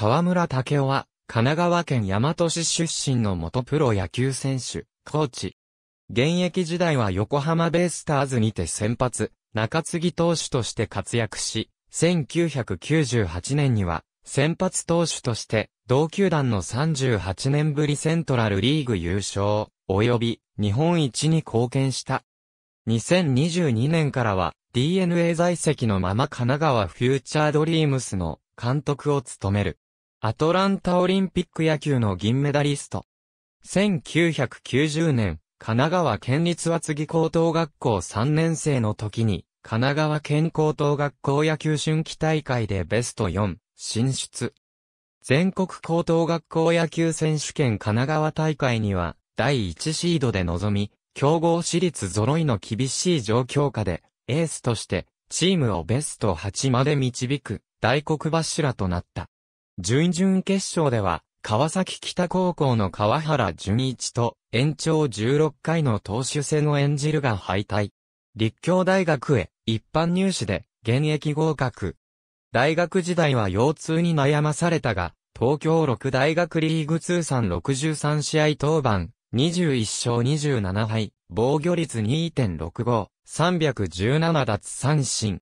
河村武雄は、神奈川県大和市出身の元プロ野球選手、コーチ。現役時代は横浜ベイスターズにて先発、中継ぎ投手として活躍し、1998年には、先発投手として、同球団の38年ぶりセントラルリーグ優勝、及び日本一に貢献した。2022年からは DNA 在籍のまま神奈川フューチャードリームスの監督を務める。アトランタオリンピック野球の銀メダリスト。1990年、神奈川県立厚木高等学校3年生の時に、神奈川県高等学校野球春季大会でベスト4、進出。全国高等学校野球選手権神奈川大会には、第1シードで臨み、競合私立揃いの厳しい状況下で、エースとして、チームをベスト8まで導く、大黒柱となった。準々決勝では、川崎北高校の川原純一と、延長16回の投手戦を演じるが敗退。立教大学へ、一般入試で、現役合格。大学時代は腰痛に悩まされたが、東京六大学リーグ通算63試合登板、21勝27敗、防御率2.65、317奪三振。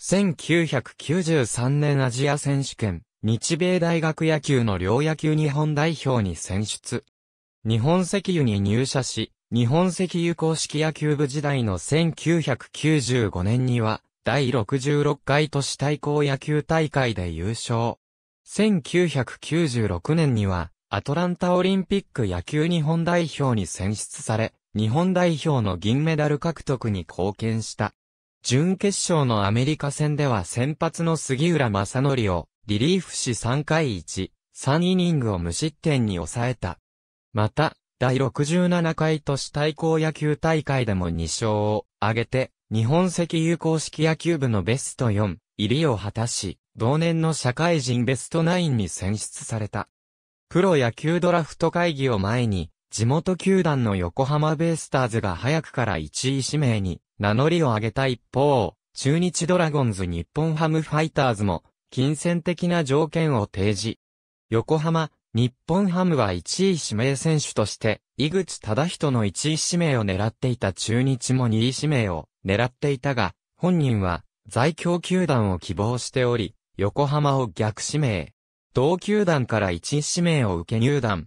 1993年アジア選手権、日米大学野球の両野球日本代表に選出。日本石油に入社し、日本石油公式野球部時代の1995年には、第66回都市対抗野球大会で優勝。1996年には、アトランタオリンピック野球日本代表に選出され、日本代表の銀メダル獲得に貢献した。準決勝のアメリカ戦では先発の杉浦正則をリリーフし3回1、3イニングを無失点に抑えた。また、第67回都市対抗野球大会でも2勝を挙げて、日本赤有公式野球部のベスト4入りを果たし、同年の社会人ベスト9に選出された。プロ野球ドラフト会議を前に、地元球団の横浜ベイスターズが早くから1位指名に名乗りを上げた一方、中日ドラゴンズ日本ハムファイターズも、金銭的な条件を提示。横浜、日本ハムは1位指名選手として、井口忠人の1位指名を狙っていた中日も2位指名を狙っていたが、本人は在京球団を希望しており、横浜を逆指名。同球団から1位指名を受け入団。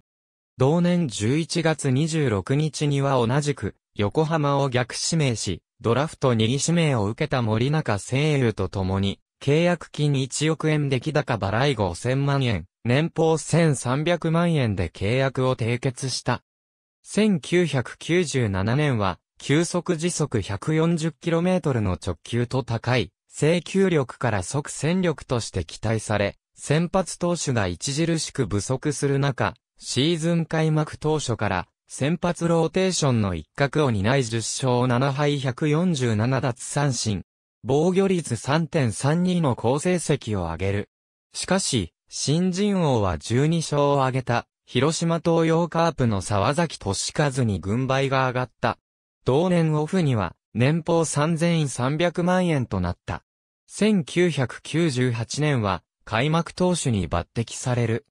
同年11月26日には同じく横浜を逆指名し、ドラフト2位指名を受けた森中聖友と共に、契約金1億円出来高払い5000万円、年俸1300万円で契約を締結した。1997年は、急速時速 140km の直球と高い、制球力から即戦力として期待され、先発投手が著しく不足する中、シーズン開幕当初から先発ローテーションの一角を担い10勝7敗147奪三振。防御率3.32の好成績を挙げる。しかし、新人王は12勝を挙げた、広島東洋カープの沢崎俊和に軍配が上がった。同年オフには、年俸3300万円となった。1998年は、開幕投手に抜擢される。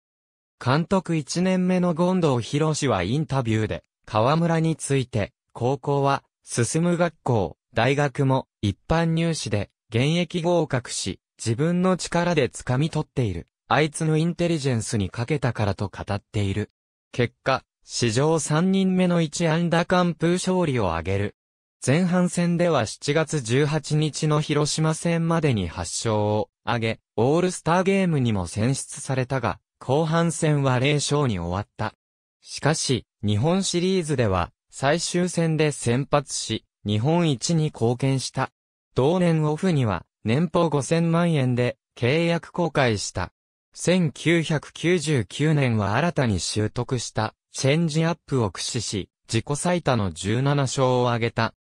監督1年目の権藤博士はインタビューで、河村について、高校は、進む学校、大学も、一般入試で、現役合格し、自分の力で掴み取っている。あいつのインテリジェンスにかけたからと語っている。結果、史上3人目の1安打完封勝利を挙げる。前半戦では7月18日の広島戦までに8勝を挙げ、オールスターゲームにも選出されたが、後半戦は0勝に終わった。しかし、日本シリーズでは、最終戦で先発し、日本一に貢献した。同年オフには、年俸5000万円で、契約公開した。1999年は新たに習得した、チェンジアップを駆使し、自己最多の17勝を挙げた。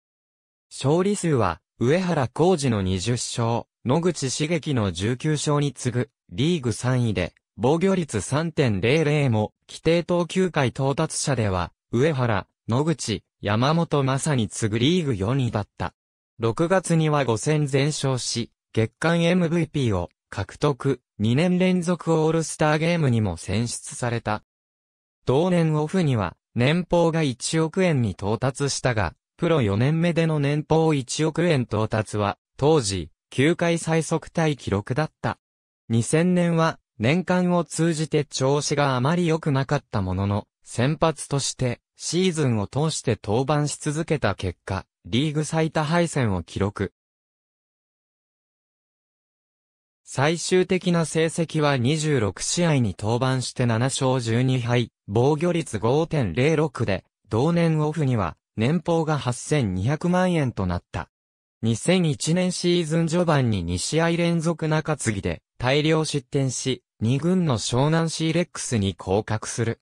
勝利数は、上原浩二の20勝、野口茂樹の19勝に次ぐ、リーグ3位で、防御率3.00も、規定投球回到達者では、上原、野口、山本まさに次ぐリーグ4位だった。6月には5戦全勝し、月間 MVP を獲得、2年連続オールスターゲームにも選出された。同年オフには、年俸が1億円に到達したが、プロ4年目での年俸1億円到達は、当時、球界最速タイ記録だった。2000年は、年間を通じて調子があまり良くなかったものの、先発として、シーズンを通して登板し続けた結果、リーグ最多敗戦を記録。最終的な成績は26試合に登板して7勝12敗、防御率5.06で、同年オフには年俸が8200万円となった。2001年シーズン序盤に2試合連続中継ぎで大量失点し、2軍の湘南シーレックスに降格する。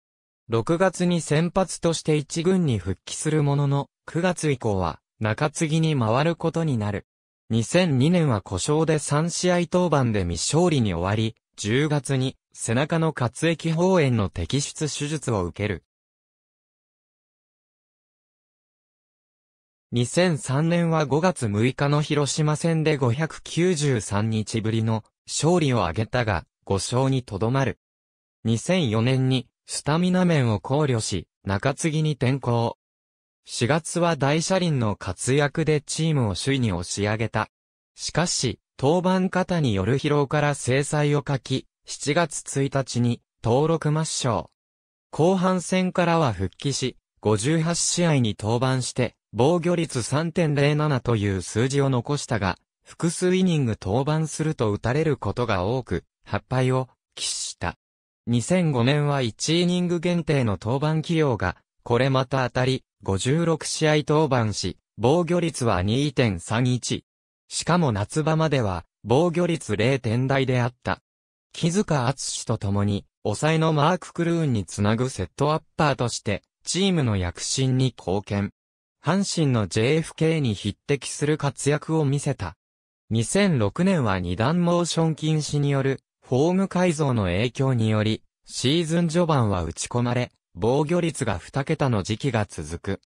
6月に先発として1軍に復帰するものの、9月以降は中継ぎに回ることになる。2002年は故障で3試合登板で未勝利に終わり、10月に背中の活液放炎の摘出手術を受ける。2003年は5月6日の広島戦で593日ぶりの勝利を挙げたが、5勝にとどまる。2004年に、スタミナ面を考慮し、中継ぎに転向。4月は大車輪の活躍でチームを首位に押し上げた。しかし、登板方による疲労から制裁を書き、7月1日に登録抹消。後半戦からは復帰し、58試合に登板して、防御率3.07という数字を残したが、複数イニング登板すると打たれることが多く、8敗を喫した。2005年は1イニング限定の登板起用が、これまた当たり、56試合登板し、防御率は2.31。しかも夏場までは、防御率0点台であった。木塚厚と共に、抑えのマーク・クルーンにつなぐセットアッパーとして、チームの躍進に貢献。阪神の JFK に匹敵する活躍を見せた。2006年は二段モーション禁止によるフォーム改造の影響により、シーズン序盤は打ち込まれ、防御率が2桁の時期が続く。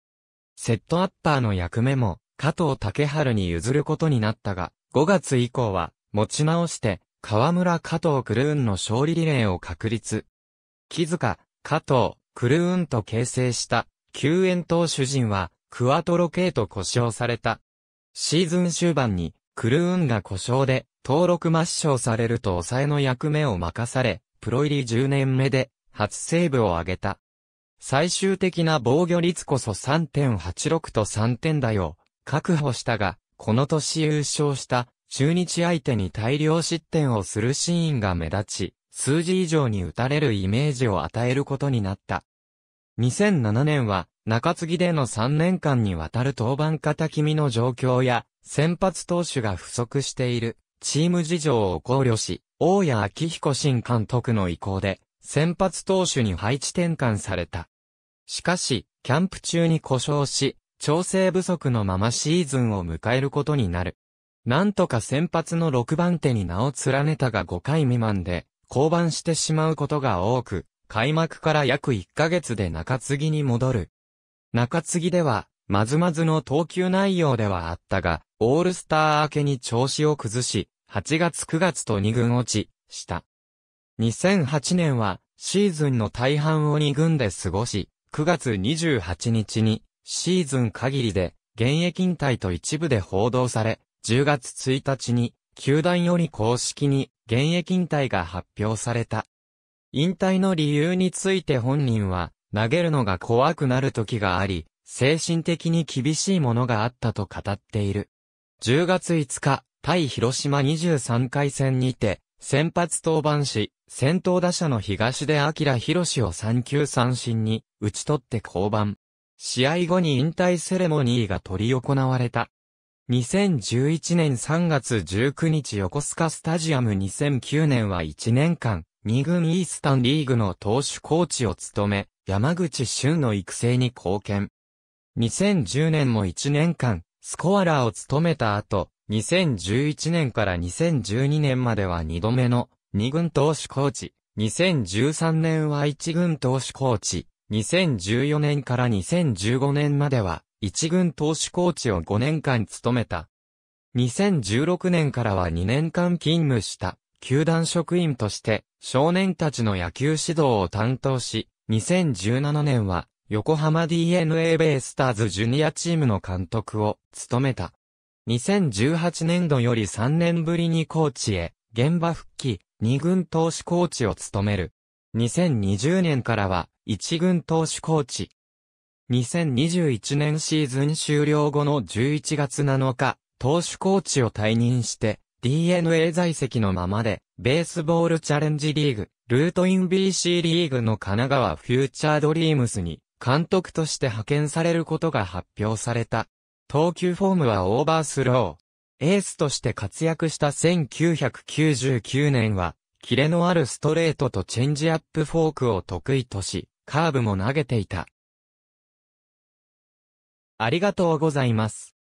セットアッパーの役目も、加藤竹春に譲ることになったが、5月以降は、持ち直して、河村加藤クルーンの勝利リレーを確立。木塚、加藤、クルーンと形成した、救援投手陣は、クワトロ系と故障された。シーズン終盤に、クルーンが故障で、登録抹消されると抑えの役目を任され、プロ入り10年目で、初セーブを挙げた。最終的な防御率こそ3.86と3点台を確保したが、この年優勝した中日相手に大量失点をするシーンが目立ち、数字以上に打たれるイメージを与えることになった。2007年は中継ぎでの3年間にわたる登板型気味の状況や先発投手が不足しているチーム事情を考慮し、大谷明彦新監督の意向で、先発投手に配置転換された。しかし、キャンプ中に故障し、調整不足のままシーズンを迎えることになる。なんとか先発の6番手に名を連ねたが5回未満で、降板してしまうことが多く、開幕から約1ヶ月で中継ぎに戻る。中継ぎでは、まずまずの投球内容ではあったが、オールスター明けに調子を崩し、8月9月と2軍落ち、した。2008年は、シーズンの大半を2軍で過ごし、9月28日に、シーズン限りで、現役引退と一部で報道され、10月1日に、球団より公式に、現役引退が発表された。引退の理由について本人は、投げるのが怖くなる時があり、精神的に厳しいものがあったと語っている。10月5日、対広島23回戦にて、先発登板し、先頭打者の東出明宏を3球三振に打ち取って降板。試合後に引退セレモニーが取り行われた。2011年3月19日横須賀スタジアム2009年は1年間、2軍イースタンリーグの投手コーチを務め、山口俊の育成に貢献。2010年も1年間、スコアラーを務めた後、2011年から2012年までは2度目の2軍投手コーチ、2013年は1軍投手コーチ、2014年から2015年までは1軍投手コーチを5年間務めた。2016年からは2年間勤務した球団職員として少年たちの野球指導を担当し、2017年は横浜 DNA ベイスターズジュニアチームの監督を務めた。2018年度より3年ぶりにコーチへ、現場復帰、2軍投手コーチを務める。2020年からは、1軍投手コーチ。2021年シーズン終了後の11月7日、投手コーチを退任して、DNA 在籍のままで、ベースボールチャレンジリーグ、ルートイン BC リーグの神奈川フューチャードリームスに監督として派遣されることが発表された。投球フォームはオーバースロー。エースとして活躍した1999年は、キレのあるストレートとチェンジアップフォークを得意とし、カーブも投げていた。ありがとうございます。